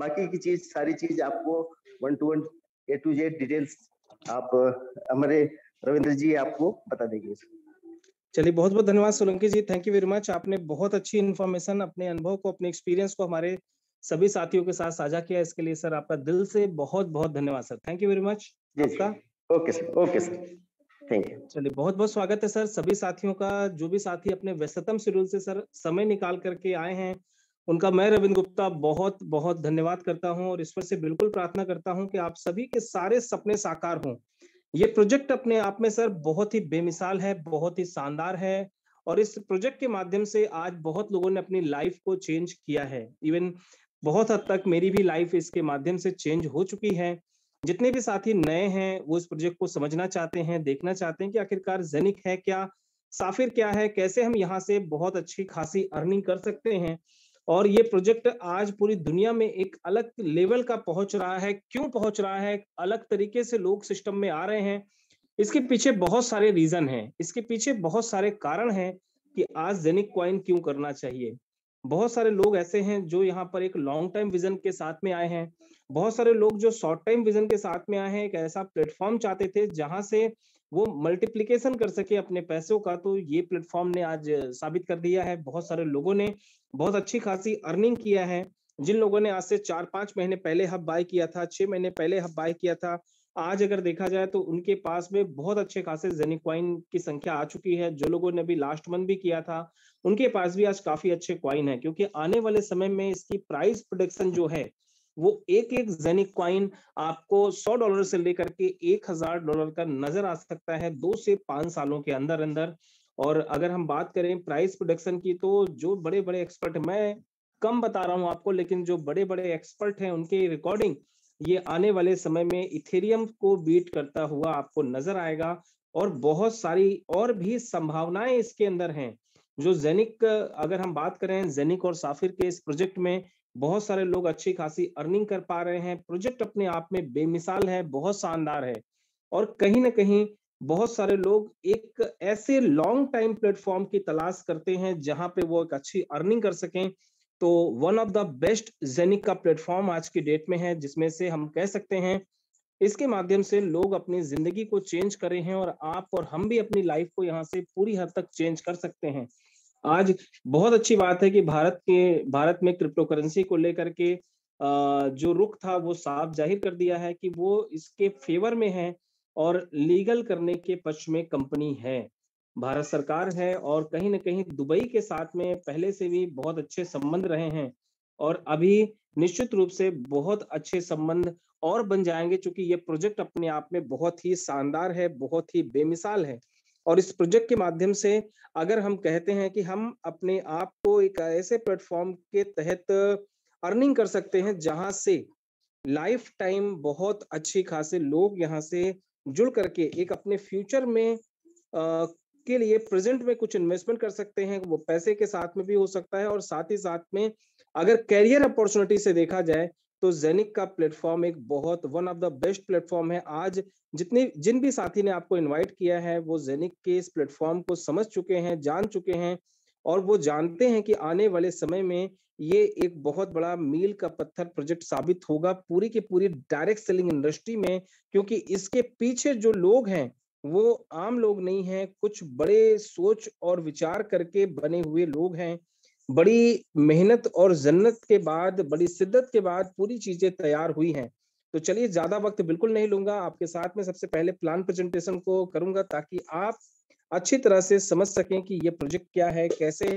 बाकी की चीज सारी चीज आपको one two one A to Z details आप हमारे रविंद्र जी आपको बता देंगे चलिए बहुत बहुत धन्यवाद Solanki ji thank you very much आपने बहुत अच्छी इन्फॉर्मेशन अपने अनुभव को अपने एक्सपीरियंस को हमारे सभी साथियों के साथ साझा किया इसके लिए सर आपका दिल से बहुत बहुत धन्यवाद sir thank you very much आपका ओके सर ओके सर चलिए बहुत बहुत स्वागत है सर सभी साथियों का जो भी साथी अपने व्यस्तम शेड्यूल से सर समय निकाल करके आए हैं उनका मैं रविंद गुप्ता बहुत बहुत धन्यवाद करता हूं और ईश्वर से बिल्कुल प्रार्थना करता हूं कि आप सभी के सारे सपने साकार हों ये प्रोजेक्ट अपने आप में सर बहुत ही बेमिसाल है बहुत ही शानदार है और इस प्रोजेक्ट के माध्यम से आज बहुत लोगों ने अपनी लाइफ को चेंज किया है इवन बहुत हद तक मेरी भी लाइफ इसके माध्यम से चेंज हो चुकी है जितने भी साथी नए हैं वो इस प्रोजेक्ट को समझना चाहते हैं देखना चाहते हैं कि आखिरकार जेनिक है क्या साफिर क्या है कैसे हम यहाँ से बहुत अच्छी खासी अर्निंग कर सकते हैं और ये प्रोजेक्ट आज पूरी दुनिया में एक अलग लेवल का पहुंच रहा है क्यों पहुंच रहा है अलग तरीके से लोग सिस्टम में आ रहे हैं इसके पीछे बहुत सारे रीजन हैं इसके पीछे बहुत सारे कारण हैं कि आज जेनिक क्वाइन क्यों करना चाहिए बहुत सारे लोग ऐसे हैं जो यहाँ पर एक लॉन्ग टाइम विजन के साथ में आए हैं बहुत सारे लोग जो शॉर्ट टाइम विजन के साथ में आए हैं एक ऐसा प्लेटफॉर्म चाहते थे जहां से वो मल्टीप्लीकेशन कर सके अपने पैसों का तो ये प्लेटफॉर्म ने आज साबित कर दिया है बहुत सारे लोगों ने बहुत अच्छी खासी अर्निंग किया है जिन लोगों ने आज से चार पांच महीने पहले हब बाय किया था छह महीने पहले हब बाय किया था आज अगर देखा जाए तो उनके पास में बहुत अच्छे खासे जेनिक्वाइन की संख्या आ चुकी है जो लोगों ने भी लास्ट मंथ भी किया था उनके पास भी आज काफी अच्छे क्वाइन है क्योंकि आने वाले समय में इसकी प्राइस प्रोडक्शन जो है वो एक एक जेनिक क्वाइन आपको सौ डॉलर से लेकर के एक हजार डॉलर का नजर आ सकता है दो से पांच सालों के अंदर अंदर और अगर हम बात करें प्राइस प्रोडक्शन की तो जो बड़े बड़े एक्सपर्ट मैं कम बता रहा हूं आपको लेकिन जो बड़े बड़े एक्सपर्ट हैं उनके रिकॉर्डिंग ये आने वाले समय में इथेरियम को बीट करता हुआ आपको नजर आएगा और बहुत सारी और भी संभावनाएं इसके अंदर हैं जो जेनिक अगर हम बात करें जेनिक और साफिर के इस प्रोजेक्ट में बहुत सारे लोग अच्छी खासी अर्निंग कर पा रहे हैं प्रोजेक्ट अपने आप में बेमिसाल है बहुत शानदार है और कहीं ना कहीं बहुत सारे लोग एक ऐसे लॉन्ग टाइम प्लेटफॉर्म की तलाश करते हैं जहां पे वो एक अच्छी अर्निंग कर सकें तो वन ऑफ द बेस्ट जेनिक का प्लेटफॉर्म आज की डेट में है जिसमें से हम कह सकते हैं इसके माध्यम से लोग अपनी जिंदगी को चेंज करे हैं और आप और हम भी अपनी लाइफ को यहाँ से पूरी हद तक चेंज कर सकते हैं आज बहुत अच्छी बात है कि भारत के भारत में क्रिप्टो करेंसी को लेकर के जो रुख था वो साफ जाहिर कर दिया है कि वो इसके फेवर में है और लीगल करने के पक्ष में कंपनी है भारत सरकार है और कहीं ना कहीं दुबई के साथ में पहले से भी बहुत अच्छे संबंध रहे हैं और अभी निश्चित रूप से बहुत अच्छे संबंध और बन जाएंगे क्योंकि ये प्रोजेक्ट अपने आप में बहुत ही शानदार है बहुत ही बेमिसाल है और इस प्रोजेक्ट के माध्यम से अगर हम कहते हैं कि हम अपने आप को एक ऐसे प्लेटफॉर्म के तहत अर्निंग कर सकते हैं जहां से लाइफ टाइम बहुत अच्छी खासे लोग यहाँ से जुड़ करके एक अपने फ्यूचर में आ, के लिए प्रेजेंट में कुछ इन्वेस्टमेंट कर सकते हैं वो पैसे के साथ में भी हो सकता है और साथ ही साथ में अगर कैरियर अपॉर्चुनिटी से देखा जाए तो जेनिक का प्लेटफॉर्म एक बहुत one of the best platform है आज जितने जिन भी साथी ने आपको इनवाइट किया है वो जेनिक के इस प्लेटफॉर्म को समझ चुके हैं जान चुके हैं और वो जानते हैं कि आने वाले समय में ये एक बहुत बड़ा मील का पत्थर प्रोजेक्ट साबित होगा पूरी की पूरी डायरेक्ट सेलिंग इंडस्ट्री में क्योंकि इसके पीछे जो लोग हैं वो आम लोग नहीं हैं कुछ बड़े सोच और विचार करके बने हुए लोग हैं बड़ी मेहनत और जन्नत के बाद बड़ी शिद्दत के बाद पूरी चीजें तैयार हुई हैं तो चलिए ज्यादा वक्त बिल्कुल नहीं लूंगा आपके साथ में सबसे पहले प्लान प्रेजेंटेशन को करूंगा ताकि आप अच्छी तरह से समझ सकें कि ये प्रोजेक्ट क्या है कैसे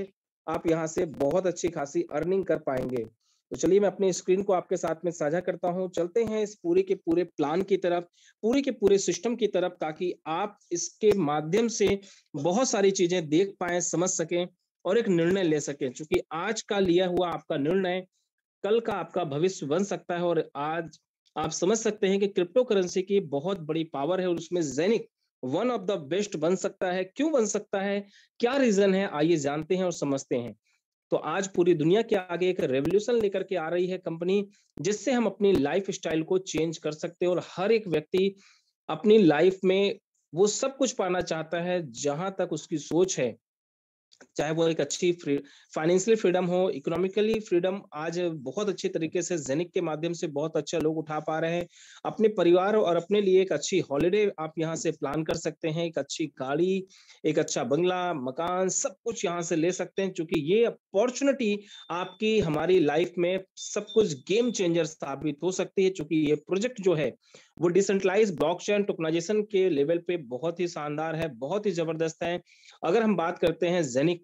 आप यहाँ से बहुत अच्छी खासी अर्निंग कर पाएंगे तो चलिए मैं अपनी स्क्रीन को आपके साथ में साझा करता हूँ चलते हैं इस पूरे के पूरे प्लान की तरफ पूरे के पूरे सिस्टम की तरफ ताकि आप इसके माध्यम से बहुत सारी चीजें देख पाए समझ सकें और एक निर्णय ले सके चूंकि आज का लिया हुआ आपका निर्णय कल का आपका भविष्य बन सकता है और आज आप समझ सकते हैं कि क्रिप्टो करेंसी की बहुत बड़ी पावर है और उसमें जैनिक वन ऑफ द बेस्ट बन सकता है क्यों बन सकता है क्या रीजन है आइए जानते हैं और समझते हैं तो आज पूरी दुनिया के आगे एक रेवोल्यूशन लेकर के आ रही है कंपनी जिससे हम अपनी लाइफ स्टाइल को चेंज कर सकते हैं और हर एक व्यक्ति अपनी लाइफ में वो सब कुछ पाना चाहता है जहां तक उसकी सोच है चाहे वो एक अच्छी फाइनेंशियल फ्रीडम हो इकोनॉमिकली फ्रीडम आज बहुत अच्छे तरीके से जेनिक के माध्यम से बहुत अच्छा लोग उठा पा रहे हैं अपने परिवार और अपने लिए एक अच्छी हॉलीडे आप यहाँ से प्लान कर सकते हैं एक अच्छी गाड़ी एक अच्छा बंगला मकान सब कुछ यहाँ से ले सकते हैं क्योंकि ये अपॉर्चुनिटी आपकी हमारी लाइफ में सब कुछ गेम चेंजर साबित हो सकती है चूंकि ये प्रोजेक्ट जो है वो डिसेंट्रलाइज ब्लॉकचेन टोकनाइजेशन के लेवल पे बहुत ही शानदार है बहुत ही जबरदस्त है अगर हम बात करते हैं जेनिक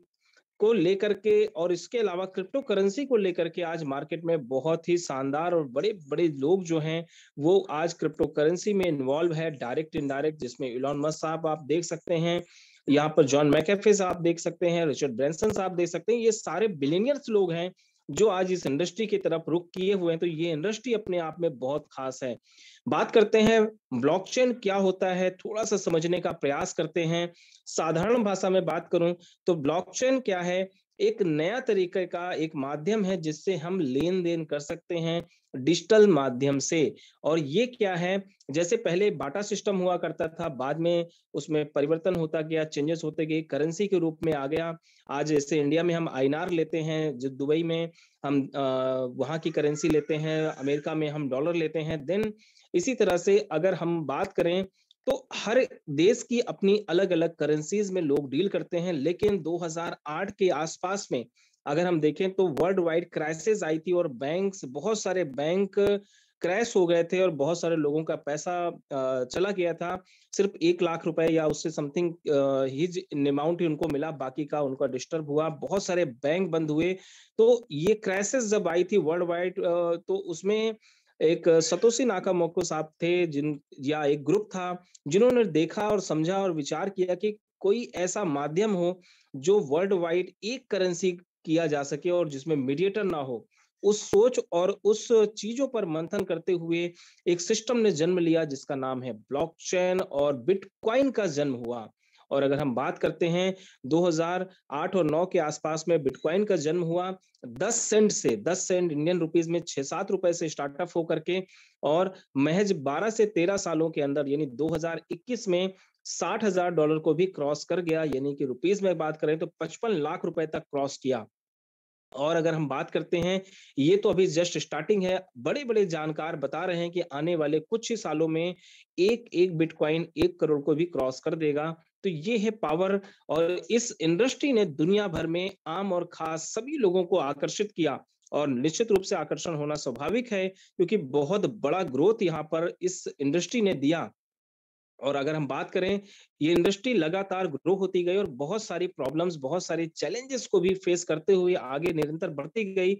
को लेकर के और इसके अलावा क्रिप्टो करेंसी को लेकर के आज मार्केट में बहुत ही शानदार और बड़े बड़े लोग जो हैं वो आज क्रिप्टो करेंसी में इन्वॉल्व है डायरेक्ट इनडायरेक्ट जिसमें इलॉन मस्क साहब आप देख सकते हैं यहाँ पर जॉन मैकेफे आप देख सकते हैं रिचर्ड ब्रेंसन साहब देख सकते हैं ये सारे बिलीनियर्स लोग हैं जो आज इस इंडस्ट्री की तरफ रुख किए हुए हैं तो ये इंडस्ट्री अपने आप में बहुत खास है बात करते हैं ब्लॉकचेन क्या होता है थोड़ा सा समझने का प्रयास करते हैं साधारण भाषा में बात करूं तो ब्लॉकचेन क्या है एक नया तरीके का एक माध्यम है जिससे हम लेन देन कर सकते हैं डिजिटल माध्यम से और ये क्या है जैसे पहले बाटा सिस्टम हुआ करता था बाद में उसमें परिवर्तन होता गया चेंजेस होते गए करेंसी के रूप में आ गया आज जैसे इंडिया में हम आईनार लेते हैं जो दुबई में हम वहाँ की करेंसी लेते हैं अमेरिका में हम डॉलर लेते हैं देन इसी तरह से अगर हम बात करें तो हर देश की अपनी अलग अलग करेंसीज में लोग डील करते हैं लेकिन 2008 के आसपास में अगर हम देखें तो वर्ल्ड वाइड क्राइसिस आई थी और बैंक्स बहुत सारे बैंक क्रैश हो गए थे और बहुत सारे लोगों का पैसा चला गया था सिर्फ एक लाख रुपए या उससे समथिंग हिज अमाउंट ही उनको मिला बाकी का उनका डिस्टर्ब हुआ बहुत सारे बैंक बंद हुए तो ये क्राइसिस जब आई थी वर्ल्ड वाइड तो उसमें एक सतोशी मोको साहब थे जिन या एक ग्रुप था जिन्होंने देखा और समझा और विचार किया कि कोई ऐसा माध्यम हो जो वर्ल्ड वाइड एक करेंसी किया जा सके और जिसमें मीडिएटर ना हो उस सोच और उस चीजों पर मंथन करते हुए एक सिस्टम ने जन्म लिया जिसका नाम है ब्लॉकचेन और बिटकॉइन का जन्म हुआ और अगर हम बात करते हैं 2008 और 9 के आसपास में बिटकॉइन का जन्म हुआ 10 सेंट से 10 सेंट इंडियन रुपीज में छह सात रुपए से स्टार्टअप होकर के और महज 12 से 13 सालों के अंदर यानी 2021 में साठ हजार डॉलर को भी क्रॉस कर गया यानी कि रुपीज में बात करें तो पचपन लाख रुपए तक क्रॉस किया और अगर हम बात करते हैं ये तो अभी जस्ट स्टार्टिंग है बड़े बड़े जानकार बता रहे हैं कि आने वाले कुछ ही सालों में एक एक बिटकॉइन एक करोड़ को भी क्रॉस कर देगा तो ये है पावर और इस इंडस्ट्री ने दुनिया भर में आम और खास सभी लोगों को आकर्षित किया और निश्चित रूप से आकर्षण होना स्वाभाविक है क्योंकि बहुत बड़ा ग्रोथ यहाँ पर इस इंडस्ट्री ने दिया और अगर हम बात करें ये इंडस्ट्री लगातार ग्रो होती गई और बहुत सारी प्रॉब्लम्स बहुत सारे चैलेंजेस को भी फेस करते हुए आगे निरंतर बढ़ती गई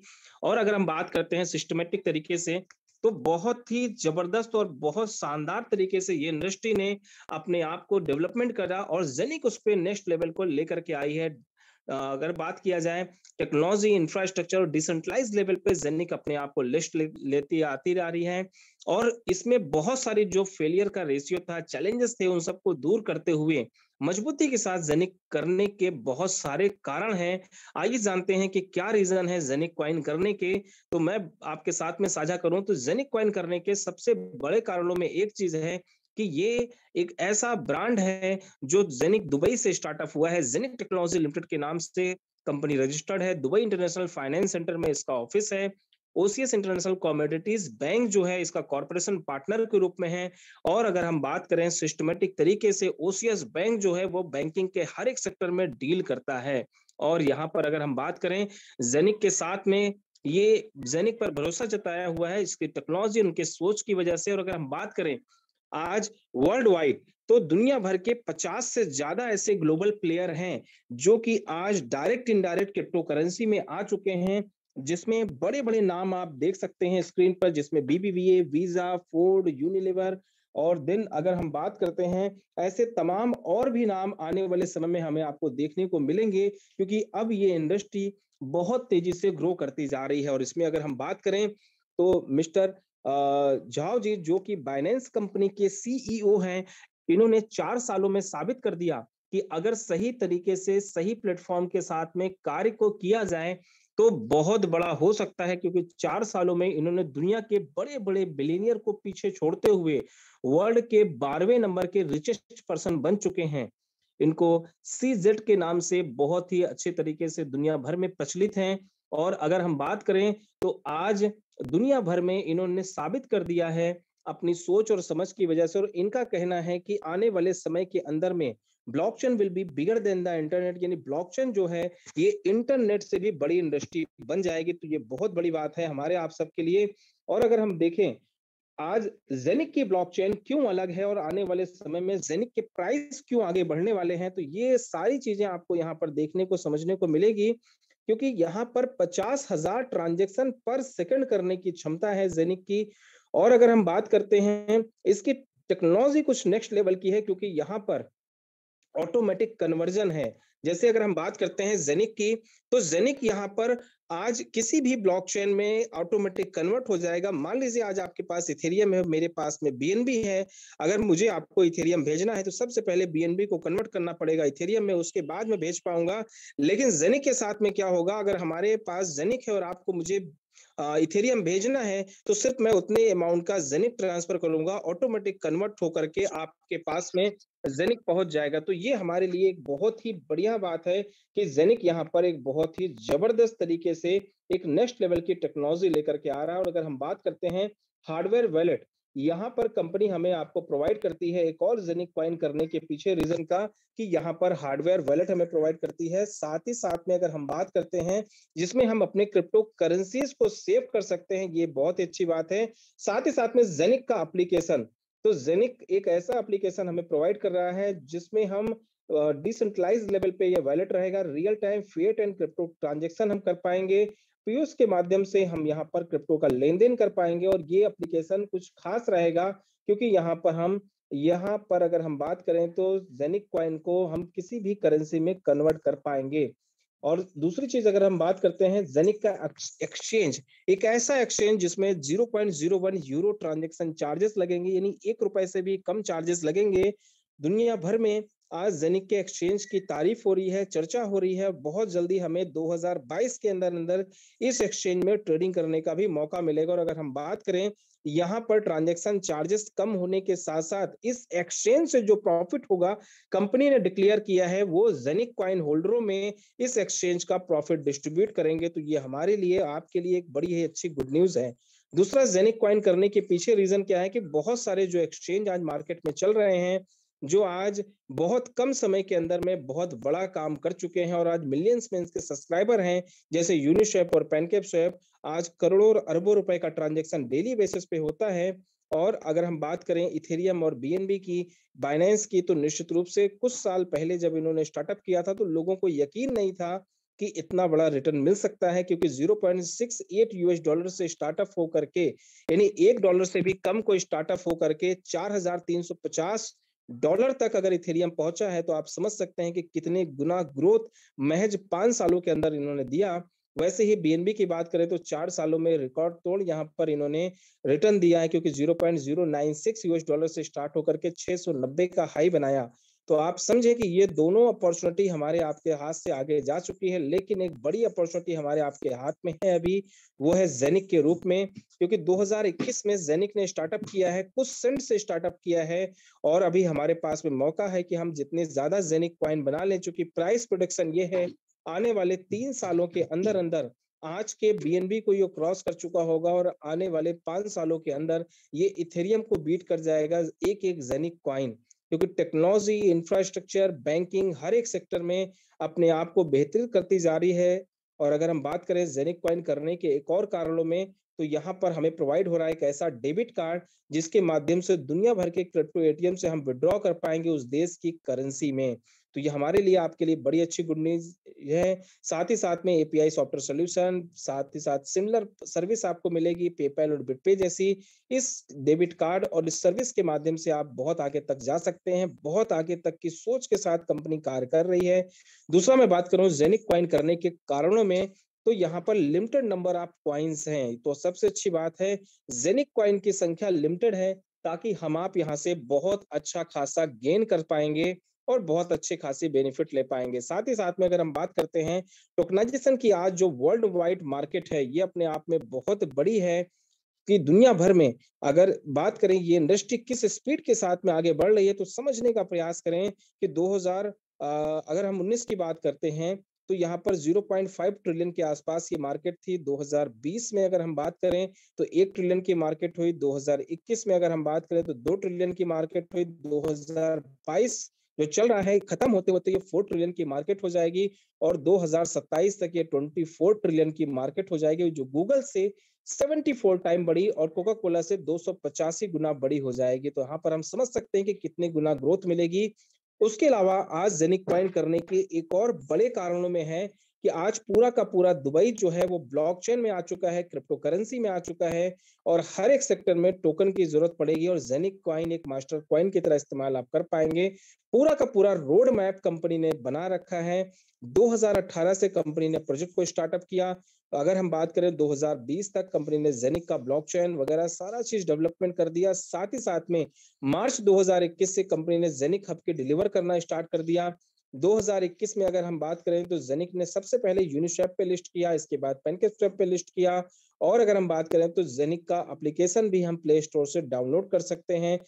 और अगर हम बात करते हैं सिस्टमेटिक तरीके से तो बहुत ही जबरदस्त और बहुत शानदार तरीके से ये इंडस्ट्री ने अपने आप को डेवलपमेंट करा और जेनिक उस पर नेक्स्ट लेवल को लेकर के आई है अगर बात किया जाए टेक्नोलॉजी इंफ्रास्ट्रक्चर और डिसेंट्रलाइज लेवल पे जेनिक अपने आप को लिस्ट ले, लेती आती जा रही है और इसमें बहुत सारी जो फेलियर का रेशियो था चैलेंजेस थे उन सबको दूर करते हुए मजबूती के साथ जेनिक करने के बहुत सारे कारण हैं आइए जानते हैं कि क्या रीजन है जेनिक क्वाइन करने के तो मैं आपके साथ में साझा करूं तो जेनिक क्वाइन करने के सबसे बड़े कारणों में एक चीज है कि ये एक ऐसा ब्रांड है जो जेनिक दुबई से स्टार्टअप हुआ है जेनिक टेक्नोलॉजी लिमिटेड के नाम से कंपनी रजिस्टर्ड है दुबई इंटरनेशनल फाइनेंस सेंटर में इसका ऑफिस है ओसीएस इंटरनेशनल कॉमोडिटीज बैंक जो है इसका कॉरपोरेशन पार्टनर के रूप में है और अगर हम बात करें सिस्टमेटिक तरीके से ओसीएस बैंक जो है वो बैंकिंग के हर एक सेक्टर में डील करता है और यहाँ पर अगर हम बात करें जेनिक के साथ में ये जेनिक पर भरोसा जताया हुआ है इसकी टेक्नोलॉजी उनके सोच की वजह से और अगर हम बात करें आज वर्ल्ड वाइड तो दुनिया भर के 50 से ज्यादा ऐसे ग्लोबल प्लेयर हैं जो कि आज डायरेक्ट इनडायरेक्ट क्रिप्टो करेंसी में आ चुके हैं जिसमें बड़े बड़े नाम आप देख सकते हैं स्क्रीन पर जिसमें बीबीवीए वीजा फोर्ड यूनिलीवर और दिन अगर हम बात करते हैं ऐसे तमाम और भी नाम आने वाले समय में हमें आपको देखने को मिलेंगे क्योंकि अब ये इंडस्ट्री बहुत तेजी से ग्रो करती जा रही है और इसमें अगर हम बात करें तो मिस्टर झाओ जी जो कि बाइनेंस कंपनी के सीईओ e हैं इन्होंने चार सालों में साबित कर दिया कि अगर सही तरीके से सही प्लेटफॉर्म के साथ में कार्य को किया जाए तो बहुत बड़ा हो सकता है क्योंकि चार सालों में इन्होंने दुनिया के बड़े बड़े बिलीनियर को पीछे छोड़ते हुए वर्ल्ड के बारहवें नंबर के रिचेस्ट पर्सन बन चुके हैं इनको सी जेड के नाम से बहुत ही अच्छे तरीके से दुनिया भर में प्रचलित हैं और अगर हम बात करें तो आज दुनिया भर में इन्होंने साबित कर दिया है अपनी सोच और समझ की वजह से और इनका कहना है कि आने वाले समय के अंदर में blockchain will be bigger than the internet यानी ब्लॉकचेन जो है ये इंटरनेट से भी बड़ी इंडस्ट्री बन जाएगी तो ये बहुत बड़ी बात है हमारे आप सबके लिए और अगर हम देखें आज जेनिक की ब्लॉकचेन क्यों अलग है और आने वाले समय में जेनिक के प्राइस क्यों आगे बढ़ने वाले हैं तो ये सारी चीजें आपको यहाँ पर देखने को समझने को मिलेगी क्योंकि यहाँ पर पचास हजार ट्रांजेक्शन पर सेकंड करने की क्षमता है जेनिक की और अगर हम बात करते हैं इसकी टेक्नोलॉजी कुछ नेक्स्ट लेवल की है क्योंकि यहाँ पर ऑटोमेटिक कन्वर्जन है जैसे अगर हम बात करते हैं जेनिक की तो जेनिक यहाँ पर आज किसी भी ब्लॉकचेन में ऑटोमेटिक कन्वर्ट हो जाएगा मान लीजिए आज आपके पास इथेरियम है मेरे पास में बीएनबी है अगर मुझे आपको इथेरियम भेजना है तो सबसे पहले बीएनबी को कन्वर्ट करना पड़ेगा इथेरियम में उसके बाद में भेज पाऊंगा लेकिन जेनिक के साथ में क्या होगा अगर हमारे पास जेनिक है और आपको मुझे इथेरियम भेजना है तो सिर्फ मैं उतने अमाउंट का जेनिक ट्रांसफर करूंगा ऑटोमेटिक कन्वर्ट होकर के आपके पास में जेनिक पहुंच जाएगा तो ये हमारे लिए एक बहुत ही बढ़िया बात है कि जेनिक यहाँ पर एक बहुत ही जबरदस्त तरीके से एक नेक्स्ट लेवल की टेक्नोलॉजी लेकर के आ रहा है और अगर हम बात करते हैं हार्डवेयर वैलेट यहाँ पर कंपनी हमें आपको प्रोवाइड करती है एक और जेनिक क्वाइन करने के पीछे रीजन का कि यहाँ पर हार्डवेयर वैलेट हमें प्रोवाइड करती है साथ ही साथ में अगर हम बात करते हैं जिसमें हम अपने क्रिप्टो करेंसीज को सेव कर सकते हैं ये बहुत ही अच्छी बात है साथ ही साथ में जेनिक का एप्लीकेशन तो जेनिक एक ऐसा एप्लीकेशन हमें प्रोवाइड कर रहा है जिसमें हम डिसेंट्रलाइज लेवल पे ये वैलेट रहेगा real time fiat and crypto transaction हम कर पाएंगे पीओस के माध्यम से हम यहाँ पर क्रिप्टो का लेन देन कर पाएंगे और ये एप्लीकेशन कुछ खास रहेगा क्योंकि यहाँ पर हम यहाँ पर अगर हम बात करें तो जेनिक क्वाइन को हम किसी भी करेंसी में कन्वर्ट कर पाएंगे और दूसरी चीज अगर हम बात करते हैं जेनिक का एक्सचेंज एक ऐसा एक्सचेंज जिसमें 0.01 यूरो ट्रांजैक्शन चार्जेस लगेंगे यानी एक रुपए से भी कम चार्जेस लगेंगे दुनिया भर में आज जेनिक के एक्सचेंज की तारीफ हो रही है चर्चा हो रही है बहुत जल्दी हमें 2022 के अंदर अंदर इस एक्सचेंज में ट्रेडिंग करने का भी मौका मिलेगा और अगर हम बात करें यहाँ पर ट्रांजेक्शन चार्जेस कम होने के साथ साथ इस एक्सचेंज से जो प्रॉफिट होगा कंपनी ने डिक्लेयर किया है वो जेनिक क्वाइन होल्डरों में इस एक्सचेंज का प्रॉफिट डिस्ट्रीब्यूट करेंगे तो ये हमारे लिए आपके लिए एक बड़ी ही अच्छी गुड न्यूज है दूसरा जेनिक क्वाइन करने के पीछे रीजन क्या है कि बहुत सारे जो एक्सचेंज आज मार्केट में चल रहे हैं जो आज बहुत कम समय के अंदर में बहुत बड़ा काम कर चुके हैं और आज मिलियंस में इसके सब्सक्राइबर हैं जैसे यूनिशेप और पेनकेप स्वेप आज करोड़ों और अरबों रुपए का ट्रांजेक्शन डेली बेसिस पे होता है और अगर हम बात करें इथेरियम और बीएनबी की बाइनेंस की तो निश्चित रूप से कुछ साल पहले जब इन्होंने स्टार्टअप किया था तो लोगों को यकीन नहीं था कि इतना बड़ा रिटर्न मिल सकता है क्योंकि 0.68 यूएस डॉलर से स्टार्टअप हो करके यानी एक डॉलर से भी कम कोई स्टार्टअप हो करके 4350 डॉलर तक अगर इथेरियम पहुंचा है तो आप समझ सकते हैं कि कितने गुना ग्रोथ महज पांच सालों के अंदर इन्होंने दिया वैसे ही बीएनबी की बात करें तो चार सालों में रिकॉर्ड तोड़ यहाँ पर इन्होंने रिटर्न दिया है क्योंकि 0.096 यूएस डॉलर से स्टार्ट होकर के 690 का हाई बनाया तो आप समझे कि ये दोनों अपॉर्चुनिटी हमारे आपके हाथ से आगे जा चुकी है लेकिन एक बड़ी अपॉर्चुनिटी हमारे आपके हाथ में है अभी वो है जेनिक के रूप में क्योंकि 2021 में जेनिक ने स्टार्टअप किया है कुछ सेंट से स्टार्टअप किया है और अभी हमारे पास में मौका है कि हम जितने ज्यादा जेनिक पॉइंट बना लें चूंकि प्राइस प्रोडक्शन ये है आने वाले तीन सालों के अंदर अंदर आज के बीएनबी को ये क्रॉस कर चुका होगा और आने वाले पांच सालों के अंदर ये इथेरियम को बीट कर जाएगा एक एक जेनिक क्वाइन क्योंकि टेक्नोलॉजी इंफ्रास्ट्रक्चर बैंकिंग हर एक सेक्टर में अपने आप को बेहतर करती जा रही है और अगर हम बात करें जेनिक क्वाइन करने के एक और कारणों में तो यहाँ पर हमें प्रोवाइड हो रहा है एक ऐसा डेबिट कार्ड जिसके माध्यम से दुनिया भर के क्रिप्टो एटीएम से हम विड्रॉ कर पाएंगे उस देश की करेंसी में तो ये हमारे लिए आपके लिए बड़ी अच्छी गुड न्यूज है साथ ही साथ में एपीआई सॉफ्टवेयर सोल्यूशन साथ ही साथ सिमिलर सर्विस आपको मिलेगी पेपैल और बिटपे जैसी इस डेबिट कार्ड और इस सर्विस के माध्यम से आप बहुत आगे तक जा सकते हैं बहुत आगे तक की सोच के साथ कंपनी कार्य कर रही है दूसरा मैं बात करूं जेनिक क्वाइन करने के कारणों में तो यहाँ पर लिमिटेड नंबर ऑफ क्वाइंस हैं तो सबसे अच्छी बात है जेनिक क्वाइन की संख्या लिमिटेड है ताकि हम आप यहाँ से बहुत अच्छा खासा गेन कर पाएंगे और बहुत अच्छे खासी बेनिफिट ले पाएंगे साथ ही साथ में अगर हम बात करते हैं टोकनाइजेशन की आज जो वर्ल्ड वाइड मार्केट है ये अपने आप में बहुत बड़ी है कि दुनिया भर में अगर बात करें ये इंडस्ट्री किस स्पीड के साथ में आगे बढ़ रही है तो समझने का प्रयास करें कि 2000 अगर हम 19 की बात करते हैं तो यहाँ पर 0.5 ट्रिलियन के आसपास ये मार्केट थी 2020 में अगर हम बात करें तो एक ट्रिलियन की मार्केट हुई 2021 में अगर हम बात करें तो दो ट्रिलियन की मार्केट हुई 2022 जो चल रहा है खत्म होते होते ये फोर ट्रिलियन की मार्केट हो जाएगी और 2027 तक ये 24 ट्रिलियन की मार्केट हो जाएगी जो गूगल से 74 टाइम बड़ी और कोका कोला से दो गुना बड़ी हो जाएगी तो यहाँ पर हम समझ सकते हैं कि कितने गुना ग्रोथ मिलेगी उसके अलावा आज जेनिक पॉइंट करने के एक और बड़े कारणों में है कि आज पूरा का पूरा दुबई जो है वो ब्लॉकचेन में आ चुका है क्रिप्टो करेंसी में आ चुका है और हर एक सेक्टर में टोकन की जरूरत पड़ेगी और जेनिक क्वाइन एक मास्टर क्वाइन की तरह इस्तेमाल आप कर पाएंगे पूरा का पूरा रोड मैप कंपनी ने बना रखा है 2018 से कंपनी ने प्रोजेक्ट को स्टार्टअप किया अगर हम बात करें 2020 तक कंपनी ने जेनिक का ब्लॉकचेन वगैरह सारा चीज डेवलपमेंट कर दिया साथ ही साथ में मार्च 2021 से कंपनी ने जेनिक हब के डिलीवर करना स्टार्ट कर दिया 2021 में अगर हम बात करें तो जेनिक ने सबसे पहले यूनिसेफ पे लिस्ट किया इसके बाद पेनकेस्ट्रेप पे लिस्ट किया और अगर हम बात करें तो जेनिक का अप्लीकेशन भी हम प्ले स्टोर से डाउनलोड कर सकते हैं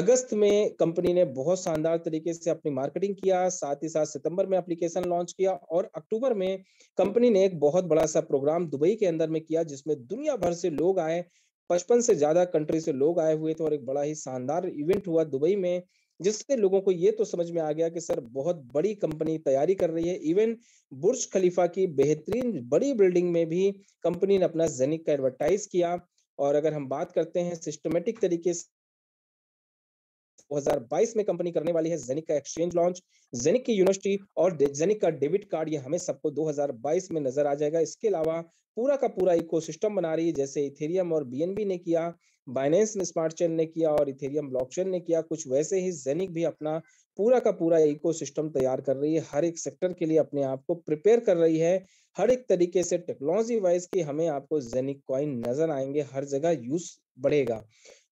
अगस्त में कंपनी ने बहुत शानदार तरीके से अपनी मार्केटिंग किया साथ ही साथ सितंबर में एप्लीकेशन लॉन्च किया और अक्टूबर में कंपनी ने एक बहुत बड़ा सा प्रोग्राम दुबई के अंदर में किया जिसमें दुनिया भर से लोग आए पचपन से ज्यादा कंट्री से लोग आए हुए थे और एक बड़ा ही शानदार इवेंट हुआ दुबई में जिससे लोगों को ये तो समझ में आ गया कि सर बहुत बड़ी कंपनी तैयारी कर रही है इवन बुर्ज खलीफा की बेहतरीन बड़ी बिल्डिंग में भी कंपनी ने अपना जेनिक का एडवर्टाइज किया और अगर हम बात करते हैं सिस्टमेटिक तरीके से 2022 में कंपनी करने वाली है जेनिक का एक्सचेंज लॉन्च जेनिक की यूनिवर्सिटी और जेनिक का डेबिट कार्ड ये हमें सबको 2022 में नजर आ जाएगा इसके अलावा पूरा का पूरा इकोसिस्टम बना रही है जैसे इथेरियम और बीएनबी ने किया बाइनेंस ने स्मार्ट चेन ने किया और इथेरियम ब्लॉकचेन ने किया कुछ वैसे ही जेनिक भी अपना पूरा का पूरा इको तैयार कर रही है हर एक सेक्टर के लिए अपने आप को प्रिपेयर कर रही है हर एक तरीके से टेक्नोलॉजी वाइज की हमें आपको जेनिक कॉइन नजर आएंगे हर जगह यूज बढ़ेगा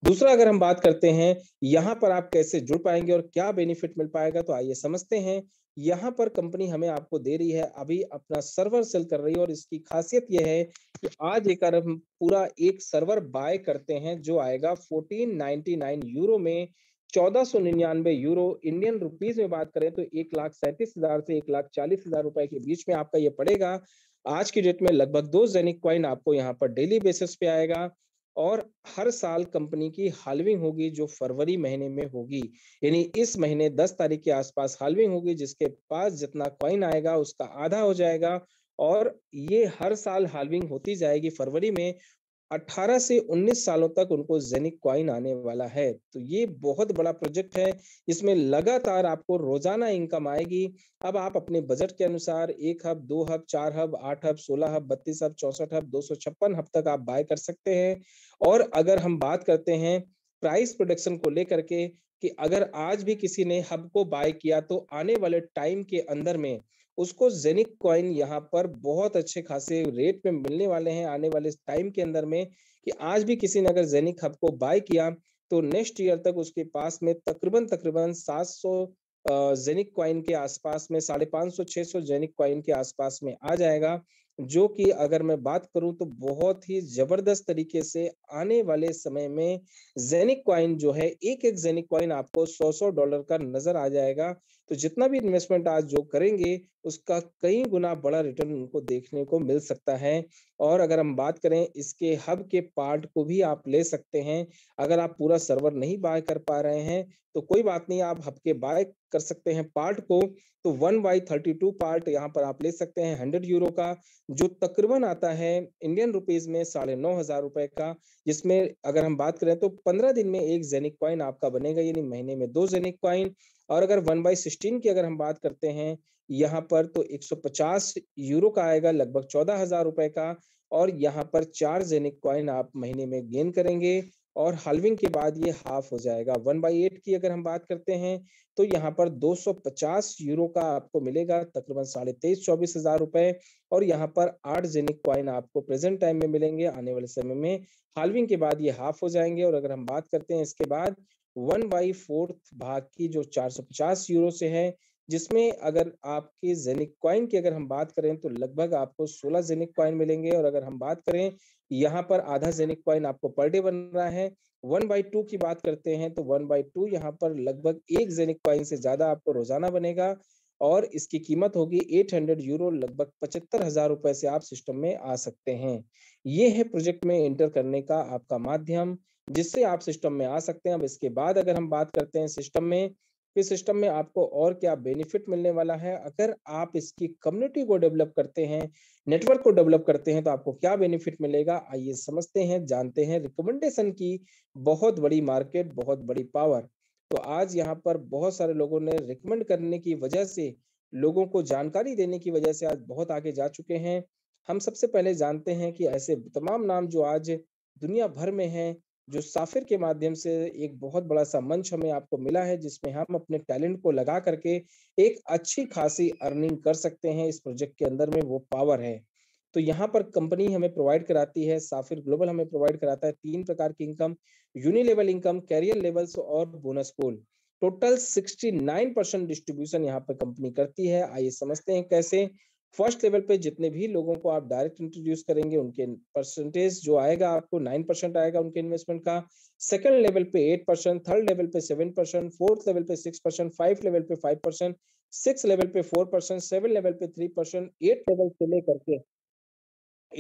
दूसरा अगर हम बात करते हैं यहाँ पर आप कैसे जुड़ पाएंगे और क्या बेनिफिट मिल पाएगा तो आइए समझते हैं यहाँ पर कंपनी हमें आपको दे रही है अभी अपना सर्वर सेल कर रही है और इसकी खासियत यह है कि आज एक पूरा एक सर्वर बाय करते हैं जो आएगा 1499 यूरो में 1499 यूरो इंडियन रुपीज में बात करें तो एक लाख सैंतीस हजार से एक लाख चालीस हजार रुपए के बीच में आपका ये पड़ेगा आज की डेट में लगभग दो जेनिक क्वाइन आपको यहाँ पर डेली बेसिस पे आएगा और हर साल कंपनी की हालविंग होगी जो फरवरी महीने में होगी यानी इस महीने 10 तारीख के आसपास हालविंग होगी जिसके पास जितना कॉइन आएगा उसका आधा हो जाएगा और ये हर साल हालविंग होती जाएगी फरवरी में 18 से 19 सालों तक उनको जेनिक क्वाइन आने वाला है तो ये बहुत बड़ा प्रोजेक्ट है इसमें लगातार आपको रोजाना इनकम आएगी अब आप अपने बजट के अनुसार एक हब दो हब चार हब आठ हब सोलह हब बत्तीस हब चौसठ हब दो सौ छप्पन हब तक आप बाय कर सकते हैं और अगर हम बात करते हैं प्राइस प्रोडक्शन को लेकर के कि अगर आज भी किसी ने हब को बाय किया तो आने वाले टाइम के अंदर में उसको जेनिक कॉइन यहाँ पर बहुत अच्छे खासे रेट में मिलने वाले हैं आने वाले टाइम के अंदर में कि आज भी किसी ने अगर जेनिक हब को बाय किया तो नेक्स्ट ईयर तक उसके पास में तकरीबन तकरीबन 700 जेनिक क्वाइन के आसपास में साढ़े पाँच सौ छः सौ जेनिक क्वाइन के आसपास में आ जाएगा जो कि अगर मैं बात करूं तो बहुत ही जबरदस्त तरीके से आने वाले समय में जेनिक क्वाइन जो है एक एक जेनिक क्वाइन आपको सौ सौ डॉलर का नजर आ जाएगा तो जितना भी इन्वेस्टमेंट आज जो करेंगे उसका कई गुना बड़ा रिटर्न उनको देखने को मिल सकता है और अगर हम बात करें इसके हब के पार्ट को भी आप ले सकते हैं अगर आप पूरा सर्वर नहीं बाय कर पा रहे हैं तो कोई बात नहीं आप हब के बाय कर सकते हैं पार्ट को तो one by thirty two part यहाँ पर आप ले सकते हैं हंड्रेड यूरो का जो तकरीबन आता है इंडियन रुपीज में साढ़े नौ हजार रुपए का जिसमें अगर हम बात करें तो पंद्रह दिन में एक जेनिक क्वाइन आपका बनेगा यानी महीने में दो जेनिक क्वाइन और अगर वन बाई सिक्सटीन की अगर हम बात करते हैं यहाँ पर तो 150 यूरो का आएगा लगभग चौदह हजार रुपए का और यहाँ पर चार जेनिक कॉइन आप महीने में गेन करेंगे और हालविंग के बाद ये हाफ हो जाएगा वन बाई एट की अगर हम बात करते हैं तो यहाँ पर 250 यूरो का आपको मिलेगा तकरीबन साढ़े तेईस चौबीस हजार रुपए और यहाँ पर आठ जेनिक कॉइन आपको प्रेजेंट टाइम में मिलेंगे आने वाले समय में हालविंग के बाद ये हाफ हो जाएंगे और अगर हम बात करते हैं इसके बाद वन बाई फोर्थ भाग की जो 450 यूरो से है जिसमें अगर आपके जेनिक क्वाइन की अगर हम बात करें तो लगभग आपको 16 जेनिक क्वाइन मिलेंगे और अगर हम बात करें यहाँ पर आधा जेनिक क्वाइन आपको पर डे बन रहा है वन बाई टू की बात करते हैं तो वन बाई टू यहाँ पर लगभग एक जेनिक क्वाइन से ज्यादा आपको रोजाना बनेगा और इसकी कीमत होगी 800 यूरो लगभग पचहत्तर हजार रुपए से आप सिस्टम में आ सकते हैं ये है प्रोजेक्ट में एंटर करने का आपका माध्यम जिससे आप सिस्टम में आ सकते हैं अब इसके बाद अगर हम बात करते हैं सिस्टम में कि सिस्टम में आपको और क्या बेनिफिट मिलने वाला है अगर आप इसकी कम्युनिटी को डेवलप करते हैं नेटवर्क को डेवलप करते हैं तो आपको क्या बेनिफिट मिलेगा आइए समझते हैं जानते हैं रिकमेंडेशन की बहुत बड़ी मार्केट बहुत बड़ी पावर तो आज यहाँ पर बहुत सारे लोगों ने रिकमेंड करने की वजह से लोगों को जानकारी देने की वजह से आज बहुत आगे जा चुके हैं हम सबसे पहले जानते हैं कि ऐसे तमाम नाम जो आज दुनिया भर में हैं जो साफिर के माध्यम से एक बहुत बड़ा सा मंच हमें आपको मिला है जिसमें हम अपने टैलेंट को लगा करके एक अच्छी खासी अर्निंग कर सकते हैं इस प्रोजेक्ट के अंदर में वो पावर है तो यहाँ पर कंपनी हमें प्रोवाइड कराती है साफिर ग्लोबल हमें प्रोवाइड कराता है तीन प्रकार की income unilevel income career levels और bonus pool total 69 percent distribution यहाँ पर कंपनी करती है आइए समझते हैं कैसे फर्स्ट लेवल पे जितने भी लोगों को आप डायरेक्ट इंट्रोड्यूस करेंगे उनके परसेंटेज जो आएगा आपको नाइन परसेंट आएगा उनके इन्वेस्टमेंट का सेकंड लेवल पे एट परसेंट थर्ड लेवल पे सेवन परसेंट फोर्थ लेवल पे सिक्स परसेंट फाइव लेवल पे फाइव परसेंट सिक्स लेवल पे फोर परसेंट सेवन लेवल पे थ्री परसेंट एट लेवल से लेकर के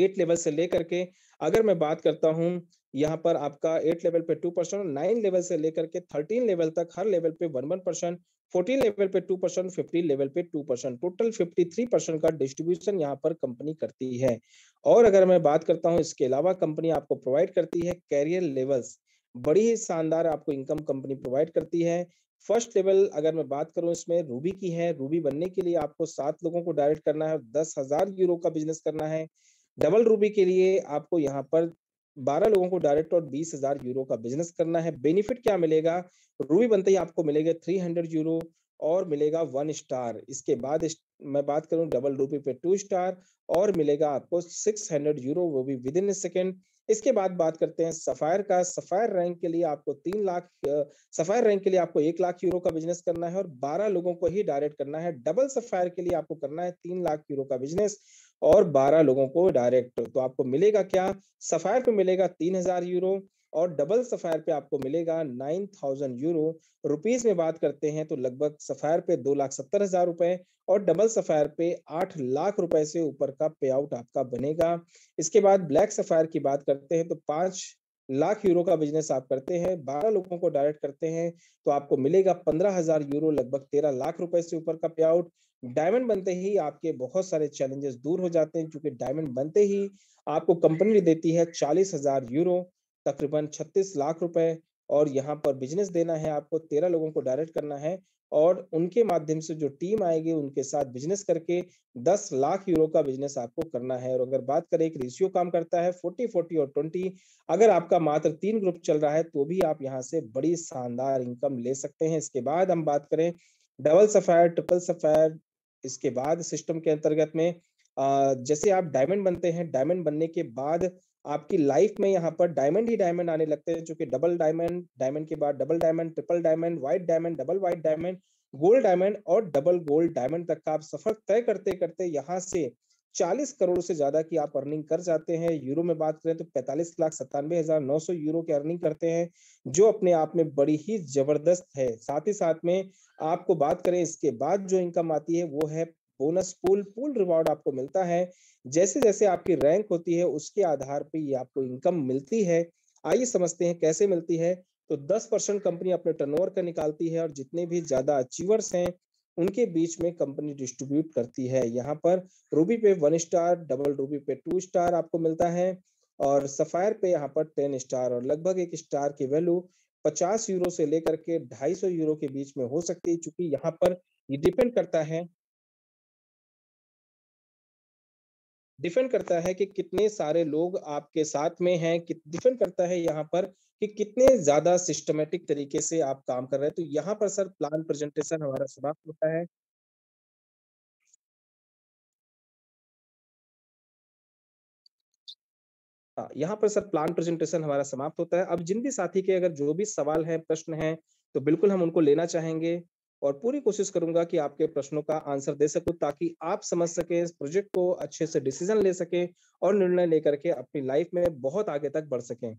एट लेवल से लेकर के अगर मैं बात करता हूँ यहाँ पर आपका एट लेवल पे टू परसेंट नाइन लेवल से लेकर के थर्टीन लेवल तक हर लेवल पे one one percent fourteen level पे टू परसेंट फिफ्टीन लेवल पे two percent total fifty three percent का डिस्ट्रीब्यूशन यहाँ पर कंपनी करती है और अगर मैं बात करता हूँ इसके अलावा कंपनी आपको प्रोवाइड करती है कैरियर लेवल्स बड़ी ही शानदार आपको इनकम कंपनी प्रोवाइड करती है फर्स्ट लेवल अगर मैं बात करूं इसमें रूबी की है रूबी बनने के लिए आपको सात लोगों को डायरेक्ट करना है दस हजार यूरो का बिजनेस करना है डबल रूबी के लिए आपको यहां पर बारह लोगों को डायरेक्ट और बीस हजार यूरो का बिजनेस करना है बेनिफिट क्या मिलेगा रूबी बनते ही आपको मिलेगा थ्री हंड्रेड यूरो और मिलेगा वन स्टार इसके बाद इस, मैं बात करूं डबल रूपी पे टू स्टार और मिलेगा आपको सिक्स हंड्रेड यूरो वो भी विद इन सेकेंड इसके बाद बात करते हैं सफायर का सफायर रैंक के लिए आपको तीन लाख सफायर रैंक के लिए आपको एक लाख यूरो का बिजनेस करना है और बारह लोगों को ही डायरेक्ट करना है डबल सफायर के लिए आपको करना है तीन लाख यूरो का बिजनेस और बारह लोगों को डायरेक्ट तो आपको मिलेगा क्या सफायर पे मिलेगा तीन हजार यूरो और डबल सफायर पे आपको मिलेगा नाइन थाउजेंड यूरो रुपीज में बात करते हैं तो लगभग सफायर पे दो लाख सत्तर हजार रुपए और डबल सफायर पे आठ लाख रुपए से ऊपर का पे आउट आपका बनेगा इसके बाद ब्लैक सफायर की बात करते हैं तो पांच लाख यूरो का बिजनेस आप करते हैं बारह लोगों को डायरेक्ट करते हैं तो आपको मिलेगा पंद्रह हजार यूरो लगभग तेरह लाख रुपए से ऊपर का पे आउट डायमंड बनते ही आपके बहुत सारे चैलेंजेस दूर हो जाते हैं क्योंकि डायमंड बनते ही आपको कंपनी देती है चालीस हजार यूरो तकरीबन छत्तीस लाख रुपए और यहाँ पर बिजनेस देना है आपको तेरह लोगों को डायरेक्ट करना है और उनके माध्यम से जो टीम आएगी उनके साथ बिजनेस करके 10 लाख यूरो का बिजनेस आपको करना है और अगर बात करें एक रेशियो काम करता है 40 40 और 20 अगर आपका मात्र तीन ग्रुप चल रहा है तो भी आप यहाँ से बड़ी शानदार इनकम ले सकते हैं इसके बाद हम बात करें डबल सफायर ट्रिपल सफायर इसके बाद सिस्टम के अंतर्गत में जैसे आप डायमंड बनते हैं डायमंड बनने के बाद आपकी लाइफ में यहाँ पर डायमंड ही डायमंड आने लगते हैं जो कि डबल डायमंड डायमंड के बाद double diamond triple diamond white diamond double white diamond gold diamond और डबल गोल्ड डायमंड तक का आप सफर तय करते करते यहाँ से 40 करोड़ से ज्यादा की आप अर्निंग कर जाते हैं यूरो में बात करें तो पैंतालीस लाख सत्तानवे हजार नौ सौ यूरो की अर्निंग करते हैं जो अपने आप में बड़ी ही जबरदस्त है साथ ही साथ में आपको बात करें इसके बाद जो इनकम आती है वो है बोनस पूल पूल रिवॉर्ड आपको मिलता है जैसे जैसे आपकी रैंक होती है उसके आधार पर ये आपको इनकम मिलती है आइए समझते हैं कैसे मिलती है तो 10 परसेंट कंपनी अपने टर्नओवर का निकालती है और जितने भी ज्यादा अचीवर्स हैं उनके बीच में कंपनी डिस्ट्रीब्यूट करती है यहाँ पर रूबी पे वन स्टार डबल रूबी पे टू स्टार आपको मिलता है और सफायर पे यहाँ पर टेन स्टार और लगभग एक स्टार की वैल्यू पचास यूरो से लेकर के ढाई सौ यूरो के बीच में हो सकती है चूंकि यहाँ पर ये डिपेंड करता है डिफेंड करता है कि कितने सारे लोग आपके साथ में हैं डिफेंड करता है यहाँ पर कि कितने ज्यादा सिस्टमेटिक तरीके से आप काम कर रहे हैं तो यहाँ पर सर प्लान प्रेजेंटेशन हमारा समाप्त होता है हाँ, यहाँ पर सर प्लान प्रेजेंटेशन हमारा समाप्त होता है अब जिन भी साथी के अगर जो भी सवाल है प्रश्न है तो बिल्कुल हम उनको लेना चाहेंगे और पूरी कोशिश करूंगा कि आपके प्रश्नों का आंसर दे सकूं ताकि आप समझ सके इस प्रोजेक्ट को अच्छे से डिसीजन ले सके और निर्णय लेकर के अपनी लाइफ में बहुत आगे तक बढ़ सकें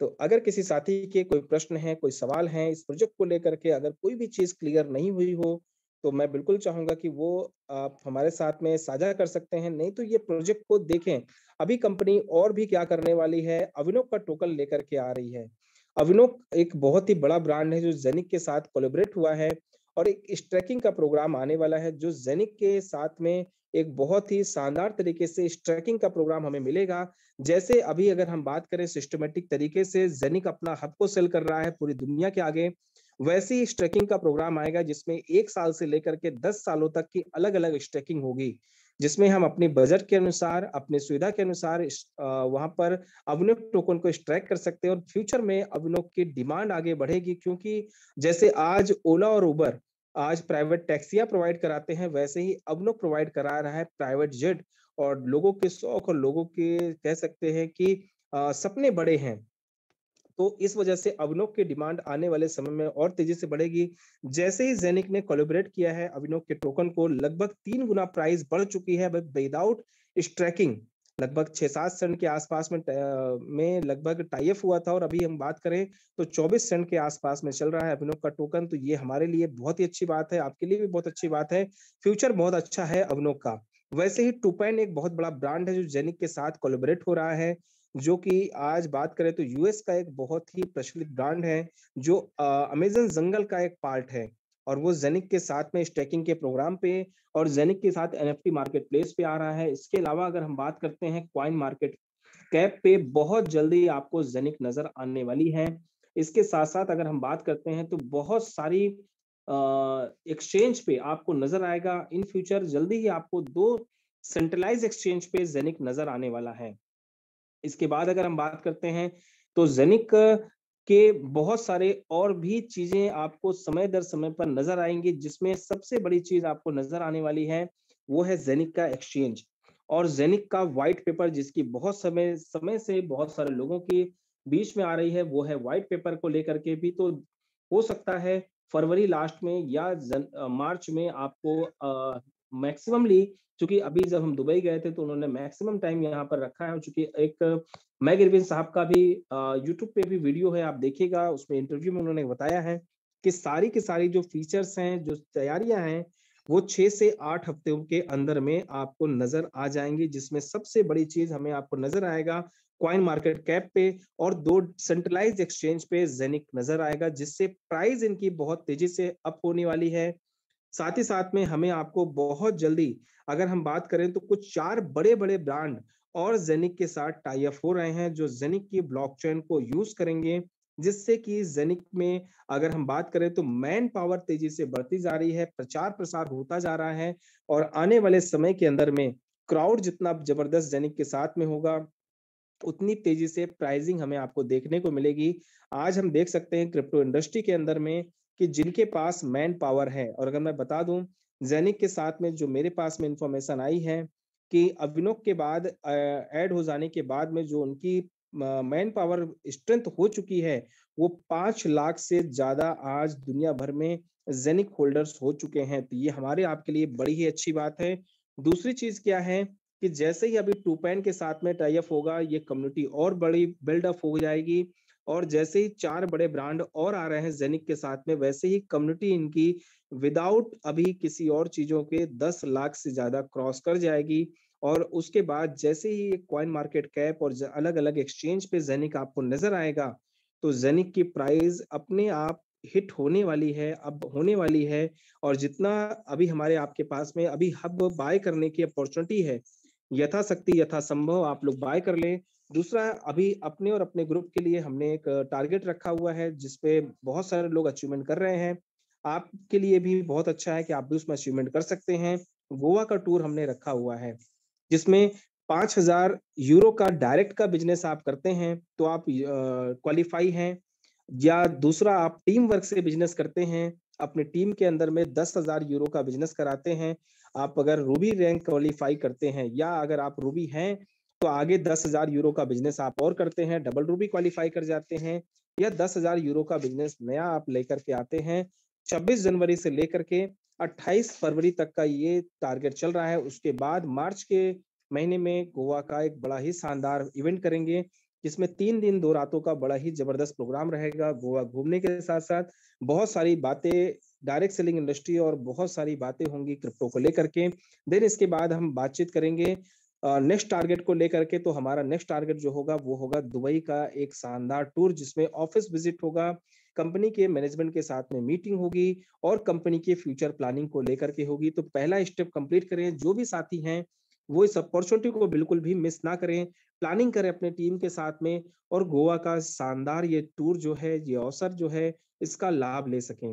तो अगर किसी साथी के कोई प्रश्न है कोई सवाल है इस प्रोजेक्ट को लेकर के अगर कोई भी चीज़ क्लियर नहीं हुई हो तो मैं बिल्कुल चाहूंगा कि वो आप हमारे साथ में साझा कर सकते हैं नहीं तो ये प्रोजेक्ट को देखें अभी कंपनी और भी क्या करने वाली है अभिनव का टोकन लेकर के आ रही है अविनोक एक बहुत ही बड़ा ब्रांड है जो जेनिक के साथ कोलेबरेट हुआ है और एक स्ट्रैकिंग का प्रोग्राम आने वाला है जो जेनिक के साथ में एक बहुत ही शानदार तरीके से स्ट्रैकिंग का प्रोग्राम हमें मिलेगा जैसे अभी अगर हम बात करें सिस्टमेटिक तरीके से जेनिक अपना हब को सेल कर रहा है पूरी दुनिया के आगे वैसे ही स्ट्रेकिंग का प्रोग्राम आएगा जिसमें एक साल से लेकर के दस सालों तक की अलग अलग स्ट्रेकिंग होगी जिसमें हम अपने बजट के अनुसार अपने सुविधा के अनुसार वहां पर अवनोक टोकन को स्ट्रैक कर सकते हैं और फ्यूचर में अवनोक की डिमांड आगे बढ़ेगी क्योंकि जैसे आज ओला और उबर आज प्राइवेट टैक्सियां प्रोवाइड कराते हैं वैसे ही अवनोक प्रोवाइड करा रहा है प्राइवेट जेट और लोगों के शौक और लोगों के कह सकते हैं कि आ, सपने बड़े हैं तो इस वजह से अभिनोक की डिमांड आने वाले समय में और तेजी से बढ़ेगी जैसे ही जेनिक ने कोलोबरेट किया है अभिनोक के टोकन को लगभग तीन गुना प्राइस बढ़ चुकी है विदाउट स्ट्रैकिंग लगभग छह सात सेंट के आसपास में में लगभग टाइप हुआ था और अभी हम बात करें तो चौबीस सेंट के आसपास में चल रहा है अभिनव का टोकन तो ये हमारे लिए बहुत ही अच्छी बात है आपके लिए भी बहुत अच्छी बात है फ्यूचर बहुत अच्छा है अभिनव का वैसे ही टूपैन एक बहुत बड़ा ब्रांड है जो जेनिक के साथ कोलोबरेट हो रहा है जो कि आज बात करें तो यूएस का एक बहुत ही प्रचलित ब्रांड है जो अमेजन जंगल का एक पार्ट है और वो जेनिक के साथ में स्टैकिंग के प्रोग्राम पे और जेनिक के साथ एन मार्केट प्लेस पे आ रहा है इसके अलावा अगर हम बात करते हैं क्वाइन मार्केट कैप पे बहुत जल्दी आपको जेनिक नजर आने वाली है इसके साथ साथ अगर हम बात करते हैं तो बहुत सारी एक्सचेंज पे आपको नजर आएगा इन फ्यूचर जल्दी ही आपको दो सेंट्रलाइज एक्सचेंज पे जेनिक नजर आने वाला है इसके बाद अगर हम बात करते हैं तो जेनिक के बहुत सारे और भी चीजें आपको समय दर समय पर नजर आएंगी जिसमें सबसे बड़ी चीज आपको नजर आने वाली है वो है जेनिक का एक्सचेंज और जेनिक का व्हाइट पेपर जिसकी बहुत समय समय से बहुत सारे लोगों के बीच में आ रही है वो है व्हाइट पेपर को लेकर के भी तो हो सकता है फरवरी लास्ट में या मार्च में आपको मैक्सिममली चूंकि अभी जब हम दुबई गए थे तो उन्होंने मैक्सिमम टाइम यहाँ पर रखा है चूंकि एक मैग इरविन साहब का भी यूट्यूब पे भी वीडियो है आप देखिएगा उसमें इंटरव्यू में उन्होंने बताया है कि सारी की सारी जो फीचर्स हैं जो तैयारियां हैं वो छः से आठ हफ्तों के अंदर में आपको नजर आ जाएंगी जिसमें सबसे बड़ी चीज हमें आपको नजर आएगा क्वाइन मार्केट कैप पे और दो सेंट्रलाइज एक्सचेंज पे जेनिक नजर आएगा जिससे प्राइस इनकी बहुत तेजी से अप होने वाली है साथ ही साथ में हमें आपको बहुत जल्दी अगर हम बात करें तो कुछ चार बड़े बड़े ब्रांड और जेनिक के साथ टाई अप हो रहे हैं जो जेनिक की ब्लॉकचेन को यूज करेंगे जिससे कि जेनिक में अगर हम बात करें तो मैन पावर तेजी से बढ़ती जा रही है प्रचार प्रसार होता जा रहा है और आने वाले समय के अंदर में क्राउड जितना जबरदस्त जेनिक के साथ में होगा उतनी तेजी से प्राइजिंग हमें आपको देखने को मिलेगी आज हम देख सकते हैं क्रिप्टो इंडस्ट्री के अंदर में कि जिनके पास मैन पावर है और अगर मैं बता दूं जैनिक के साथ में जो मेरे पास में इंफॉर्मेशन आई है कि अभिनोक के बाद ऐड हो जाने के बाद में जो उनकी मैन पावर स्ट्रेंथ हो चुकी है वो पांच लाख से ज्यादा आज दुनिया भर में जेनिक होल्डर्स हो चुके हैं तो ये हमारे आपके लिए बड़ी ही अच्छी बात है दूसरी चीज क्या है कि जैसे ही अभी पैन के साथ में टाइप होगा ये कम्युनिटी और बड़ी बिल्डअप हो जाएगी और जैसे ही चार बड़े ब्रांड और आ रहे हैं जेनिक के साथ में वैसे ही कम्युनिटी इनकी विदाउट अभी किसी और चीजों के दस लाख से ज्यादा क्रॉस कर जाएगी और उसके बाद जैसे ही कॉइन मार्केट कैप और अलग अलग एक्सचेंज पे जेनिक आपको नजर आएगा तो जेनिक की प्राइस अपने आप हिट होने वाली है अब होने वाली है और जितना अभी हमारे आपके पास में अभी हब बाय करने की अपॉर्चुनिटी है यथाशक्ति यथासंभव आप लोग बाय कर लें दूसरा अभी अपने और अपने ग्रुप के लिए हमने एक टारगेट रखा हुआ है जिसपे बहुत सारे लोग अचीवमेंट कर रहे हैं आपके लिए भी बहुत अच्छा है कि आप भी उसमें अचीवमेंट कर सकते हैं गोवा का टूर हमने रखा हुआ है जिसमें पांच हजार यूरो का डायरेक्ट का बिजनेस आप करते हैं तो आप क्वालिफाई हैं या दूसरा आप टीम वर्क से बिजनेस करते हैं अपने टीम के अंदर में दस हजार यूरो का बिजनेस कराते हैं आप अगर रूबी रैंक क्वालिफाई करते हैं या अगर आप रूबी हैं तो आगे दस हजार यूरो का बिजनेस आप और करते हैं डबल रूपी क्वालिफाई कर जाते हैं या दस हजार यूरो का बिजनेस नया आप लेकर के आते हैं छब्बीस जनवरी से लेकर के 28 फरवरी तक का ये टारगेट चल रहा है उसके बाद मार्च के महीने में गोवा का एक बड़ा ही शानदार इवेंट करेंगे जिसमें तीन दिन दो रातों का बड़ा ही जबरदस्त प्रोग्राम रहेगा गोवा घूमने के साथ साथ बहुत सारी बातें डायरेक्ट सेलिंग इंडस्ट्री और बहुत सारी बातें होंगी क्रिप्टो को लेकर के देन इसके बाद हम बातचीत करेंगे नेक्स्ट टारगेट को लेकर के तो हमारा नेक्स्ट टारगेट जो होगा वो होगा दुबई का एक शानदार टूर जिसमें ऑफिस विजिट होगा कंपनी के मैनेजमेंट के साथ में मीटिंग होगी और कंपनी के फ्यूचर प्लानिंग को लेकर के होगी तो पहला स्टेप कंप्लीट करें जो भी साथी हैं वो इस अपॉर्चुनिटी को बिल्कुल भी मिस ना करें प्लानिंग करें अपने टीम के साथ में और गोवा का शानदार ये टूर जो है ये अवसर जो है इसका लाभ ले सकें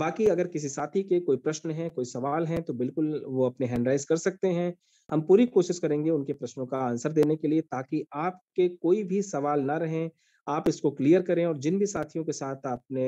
बाकी अगर किसी साथी के कोई प्रश्न है कोई सवाल है तो बिल्कुल वो अपने हैंड राइज कर सकते हैं हम पूरी कोशिश करेंगे उनके प्रश्नों का आंसर देने के लिए ताकि आपके कोई भी सवाल ना रहें आप इसको क्लियर करें और जिन भी साथियों के साथ आपने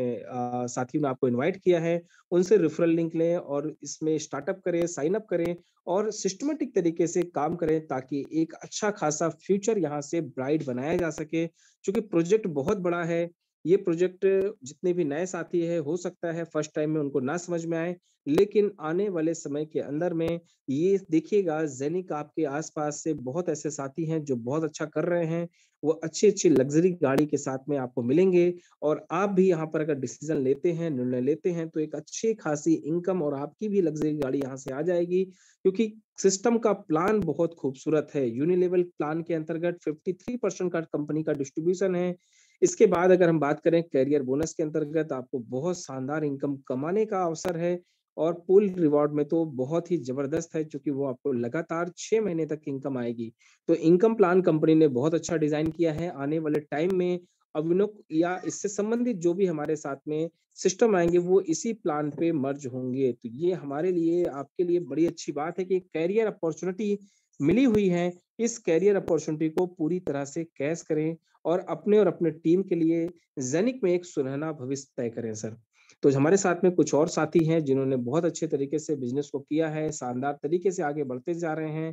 साथियों ने आपको इनवाइट किया है उनसे रेफरल लिंक लें और इसमें स्टार्टअप करें साइन अप करें और सिस्टमेटिक तरीके से काम करें ताकि एक अच्छा खासा फ्यूचर यहाँ से ब्राइट बनाया जा सके क्योंकि प्रोजेक्ट बहुत बड़ा है ये प्रोजेक्ट जितने भी नए साथी है हो सकता है फर्स्ट टाइम में उनको ना समझ में आए लेकिन आने वाले समय के अंदर में ये देखिएगा जेनिक आपके आसपास से बहुत ऐसे साथी हैं जो बहुत अच्छा कर रहे हैं वो अच्छी अच्छी लग्जरी गाड़ी के साथ में आपको मिलेंगे और आप भी यहाँ पर अगर डिसीजन लेते हैं निर्णय लेते हैं तो एक अच्छी खासी इनकम और आपकी भी लग्जरी गाड़ी यहाँ से आ जाएगी क्योंकि सिस्टम का प्लान बहुत खूबसूरत है यूनिलेवल प्लान के अंतर्गत फिफ्टी परसेंट का कंपनी का डिस्ट्रीब्यूशन है इसके बाद अगर हम बात करें कैरियर बोनस के अंतर्गत आपको बहुत शानदार इनकम कमाने का अवसर है और पुल रिवॉर्ड में तो बहुत ही जबरदस्त है क्योंकि वो आपको लगातार छह महीने तक इनकम आएगी तो इनकम प्लान कंपनी ने बहुत अच्छा डिजाइन किया है आने वाले टाइम में अभिनुक या इससे संबंधित जो भी हमारे साथ में सिस्टम आएंगे वो इसी प्लान पे मर्ज होंगे तो ये हमारे लिए आपके लिए बड़ी अच्छी बात है कि कैरियर अपॉर्चुनिटी मिली हुई है इस कैरियर अपॉर्चुनिटी को पूरी तरह से कैश करें और अपने और अपने टीम के लिए जैनिक में एक सुनहरा भविष्य तय करें सर तो हमारे साथ में कुछ और साथी हैं जिन्होंने बहुत अच्छे तरीके से बिजनेस को किया है शानदार तरीके से आगे बढ़ते जा रहे हैं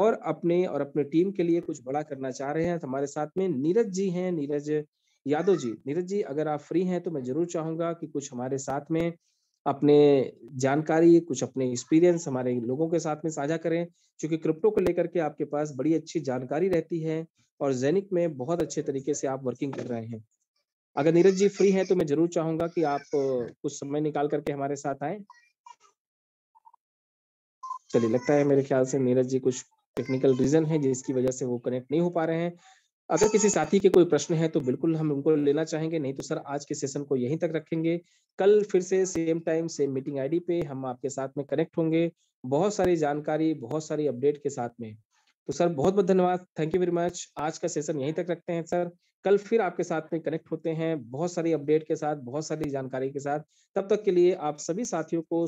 और अपने और अपने टीम के लिए कुछ बड़ा करना चाह रहे हैं तो हमारे साथ में नीरज जी हैं नीरज यादव जी नीरज जी अगर आप फ्री हैं तो मैं जरूर चाहूंगा कि कुछ हमारे साथ में अपने जानकारी कुछ अपने एक्सपीरियंस हमारे लोगों के साथ में साझा करें क्योंकि क्रिप्टो को लेकर के आपके पास बड़ी अच्छी जानकारी रहती है और जेनिक में बहुत अच्छे तरीके से आप वर्किंग कर रहे हैं अगर नीरज जी फ्री हैं तो मैं जरूर चाहूंगा कि आप कुछ समय निकाल करके हमारे साथ आए चलिए लगता है मेरे ख्याल से नीरज जी कुछ टेक्निकल रीजन है जिसकी वजह से वो कनेक्ट नहीं हो पा रहे हैं अगर किसी साथी के कोई प्रश्न है तो बिल्कुल हम उनको लेना चाहेंगे नहीं तो सर आज के सेशन को यहीं तक रखेंगे कल फिर से same time same meeting ID पे हम आपके साथ में कनेक्ट होंगे बहुत सारी जानकारी बहुत सारी अपडेट के साथ में तो सर बहुत बहुत धन्यवाद थैंक यू वेरी मच आज का सेशन यहीं तक रखते हैं सर कल फिर आपके साथ में कनेक्ट होते हैं बहुत सारी अपडेट के साथ बहुत सारी जानकारी के साथ तब तक के लिए आप सभी साथियों को